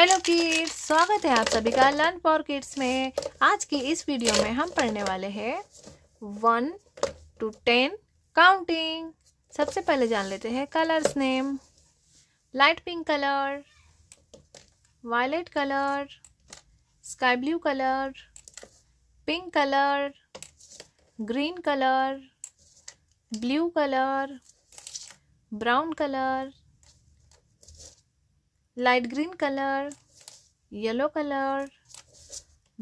hello kids स्वागत है आप सभी का लर्न फॉर किड्स में आज की इस वीडियो में हम पढ़ने वाले हैं वन टू टेन काउंटिंग सबसे पहले जान लेते हैं colours name light pink colour violet colour sky blue colour pink colour green colour blue colour brown colour light green colour yellow colour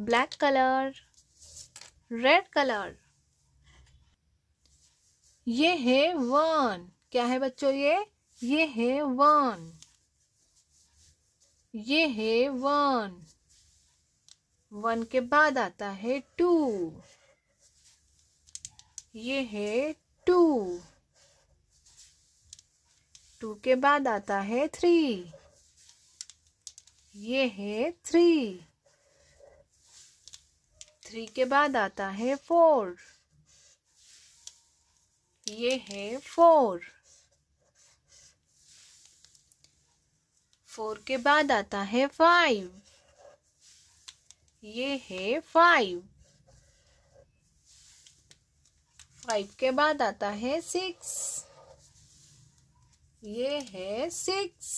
black colour red colour ये है one क्या है बच्चों ये ये है वन ये है वन वन के बाद आता है टू ये है टू टू के बाद आता है थ्री ये है थ्री थ्री के बाद आता है फोर ये है फोर फोर के बाद आता है फाइव ये है फाइव फाइव के बाद आता है सिक्स ये है सिक्स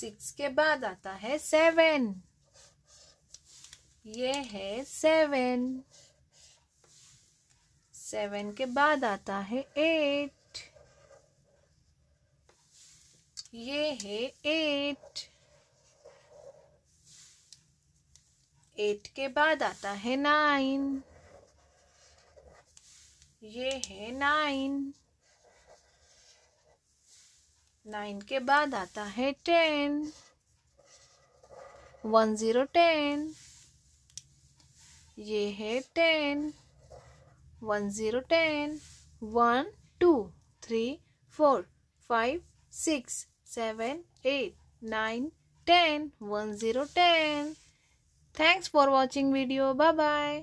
सिक्स के बाद आता है सेवन ये है सेवन सेवन के बाद आता है एट ये है एट एट के बाद आता है नाइन ये है नाइन नाइन के बाद आता है टेन वन ज़ीरो टेन ये है ten one zero ten one two three four five six seven eight nine ten one zero ten thanks for watching video bye bye